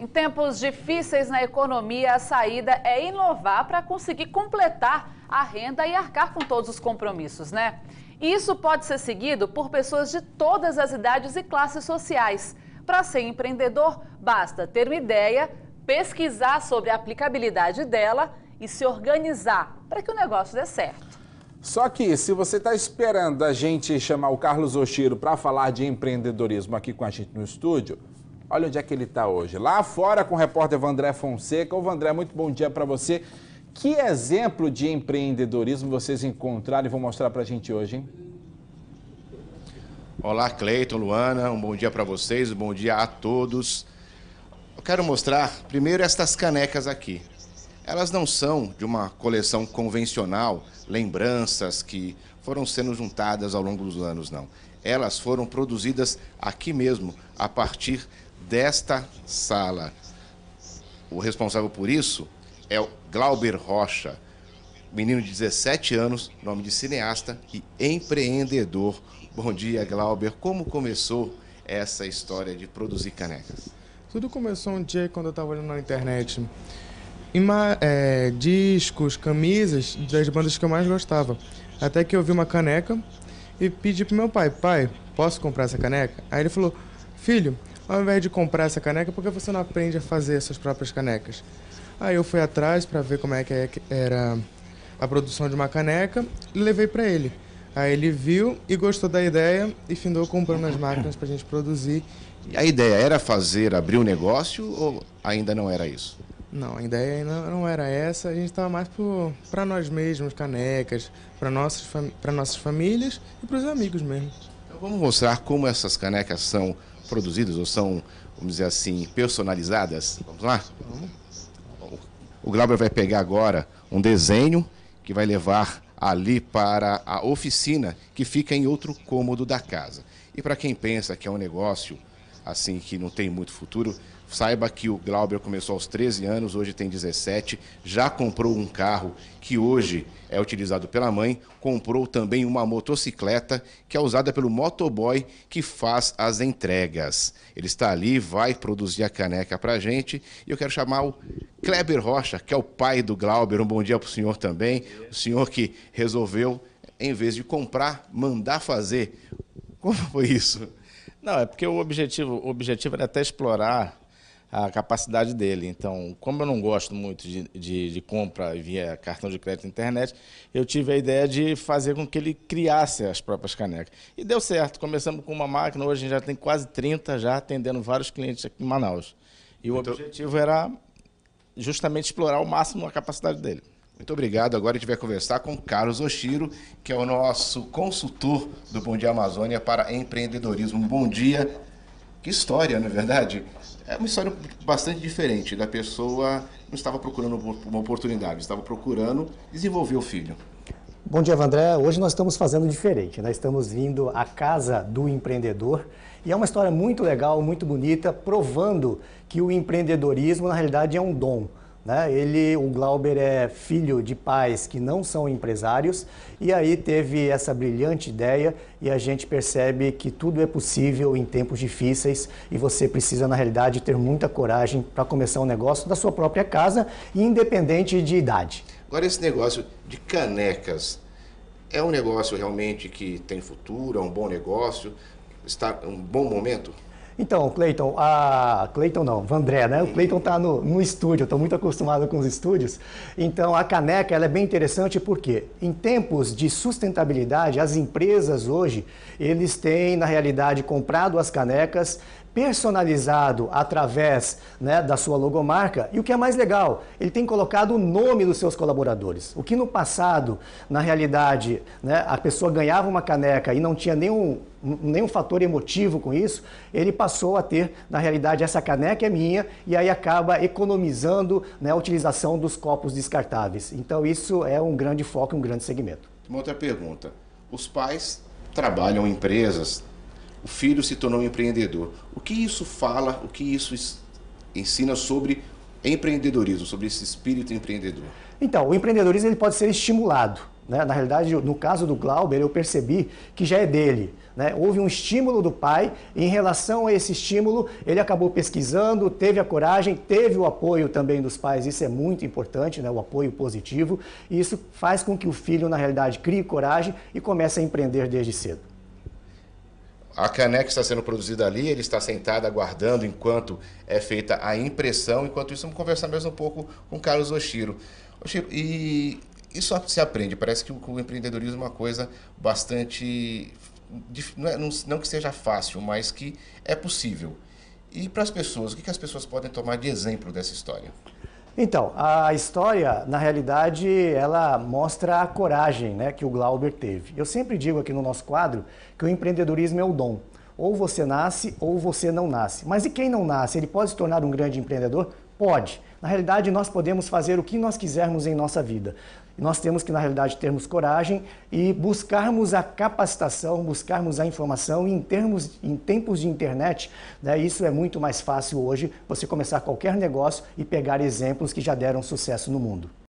Em tempos difíceis na economia, a saída é inovar para conseguir completar a renda e arcar com todos os compromissos, né? E isso pode ser seguido por pessoas de todas as idades e classes sociais. Para ser empreendedor, basta ter uma ideia, pesquisar sobre a aplicabilidade dela e se organizar para que o negócio dê certo. Só que se você está esperando a gente chamar o Carlos Oshiro para falar de empreendedorismo aqui com a gente no estúdio, Olha onde é que ele está hoje. Lá fora com o repórter Vandré Fonseca. Ô Vandré, muito bom dia para você. Que exemplo de empreendedorismo vocês encontraram e vão mostrar para a gente hoje, hein? Olá, Cleiton, Luana, um bom dia para vocês, um bom dia a todos. Eu quero mostrar primeiro estas canecas aqui. Elas não são de uma coleção convencional, lembranças que foram sendo juntadas ao longo dos anos, não elas foram produzidas aqui mesmo, a partir desta sala. O responsável por isso é o Glauber Rocha, menino de 17 anos, nome de cineasta e empreendedor. Bom dia, Glauber. Como começou essa história de produzir canecas? Tudo começou um dia quando eu estava olhando na internet. Ima, é, discos, camisas das bandas que eu mais gostava. Até que eu vi uma caneca e pedi pro meu pai: pai, posso comprar essa caneca? Aí ele falou: filho, ao invés de comprar essa caneca, por que você não aprende a fazer suas próprias canecas? Aí eu fui atrás para ver como é, é que era a produção de uma caneca e levei para ele. Aí ele viu e gostou da ideia e findou comprando as máquinas para a gente produzir. A ideia era fazer, abrir um negócio ou ainda não era isso? Não, a ideia ainda não era essa. A gente estava mais para nós mesmos, canecas, para nossas, fam nossas famílias e para os amigos mesmo. Então vamos mostrar como essas canecas são produzidas ou são, vamos dizer assim, personalizadas. Vamos lá? Vamos. O Glauber vai pegar agora um desenho que vai levar ali para a oficina que fica em outro cômodo da casa. E para quem pensa que é um negócio assim que não tem muito futuro. Saiba que o Glauber começou aos 13 anos, hoje tem 17, já comprou um carro que hoje é utilizado pela mãe, comprou também uma motocicleta que é usada pelo motoboy que faz as entregas. Ele está ali, vai produzir a caneca para gente e eu quero chamar o Kleber Rocha, que é o pai do Glauber. Um bom dia para o senhor também, o senhor que resolveu, em vez de comprar, mandar fazer. Como foi isso? Não, é porque o objetivo, o objetivo era até explorar a capacidade dele. Então, como eu não gosto muito de, de, de, compra via cartão de crédito e internet, eu tive a ideia de fazer com que ele criasse as próprias canecas. E deu certo. Começamos com uma máquina, hoje a gente já tem quase 30, já atendendo vários clientes aqui em Manaus. E o então objetivo era justamente explorar ao máximo a capacidade dele. Muito obrigado. Agora a gente vai conversar com Carlos Oshiro, que é o nosso consultor do Bom Dia Amazônia para empreendedorismo. Bom dia. Que história, não é verdade? É uma história bastante diferente da pessoa não estava procurando uma oportunidade, estava procurando desenvolver o filho. Bom dia, André. Hoje nós estamos fazendo diferente. Nós né? estamos vindo à casa do empreendedor e é uma história muito legal, muito bonita, provando que o empreendedorismo, na realidade, é um dom. Né? Ele, o Glauber é filho de pais que não são empresários e aí teve essa brilhante ideia e a gente percebe que tudo é possível em tempos difíceis e você precisa, na realidade, ter muita coragem para começar um negócio da sua própria casa, independente de idade. Agora, esse negócio de canecas é um negócio realmente que tem futuro, é um bom negócio, está um bom momento? Então, Cleiton, a Cleiton não, Vandré, né? O Cleiton está no, no, estúdio, estou muito acostumado com os estúdios. Então, a caneca ela é bem interessante porque em tempos de sustentabilidade, as empresas hoje, eles têm na realidade comprado as canecas personalizado através né, da sua logomarca. E o que é mais legal, ele tem colocado o nome dos seus colaboradores. O que no passado, na realidade, né, a pessoa ganhava uma caneca e não tinha nenhum, nenhum fator emotivo com isso, ele passou a ter, na realidade, essa caneca é minha e aí acaba economizando né, a utilização dos copos descartáveis. Então isso é um grande foco, um grande segmento. Uma outra pergunta. Os pais trabalham em empresas, o filho se tornou um empreendedor. O que isso fala, o que isso ensina sobre empreendedorismo, sobre esse espírito empreendedor? Então, o empreendedorismo ele pode ser estimulado. Né? Na realidade, no caso do Glauber, eu percebi que já é dele. Né? Houve um estímulo do pai, e em relação a esse estímulo, ele acabou pesquisando, teve a coragem, teve o apoio também dos pais, isso é muito importante, né? o apoio positivo, e isso faz com que o filho, na realidade, crie coragem e comece a empreender desde cedo a caneca está sendo produzida ali, ele está sentado aguardando enquanto é feita a impressão. Enquanto isso, vamos conversar mais um pouco com Carlos Oshiro. Oshiro, e isso se aprende. Parece que o, o empreendedorismo é uma coisa bastante. Não, é, não, não, que seja fácil, mas que é possível. E para as pessoas, o que, que as pessoas podem tomar de exemplo dessa história? Então, a história, na realidade, ela mostra a coragem né, que o Glauber teve. Eu sempre digo aqui no nosso quadro que o empreendedorismo é o dom. Ou você nasce ou você não nasce. Mas e quem não nasce? Ele pode se tornar um grande empreendedor? Pode. Na realidade, nós podemos fazer o que nós quisermos em nossa vida nós temos que, na realidade, termos coragem e buscarmos a capacitação, buscarmos a informação. em, termos, em tempos de internet, né, isso é muito mais fácil hoje, você começar qualquer negócio e pegar exemplos que já deram sucesso no mundo.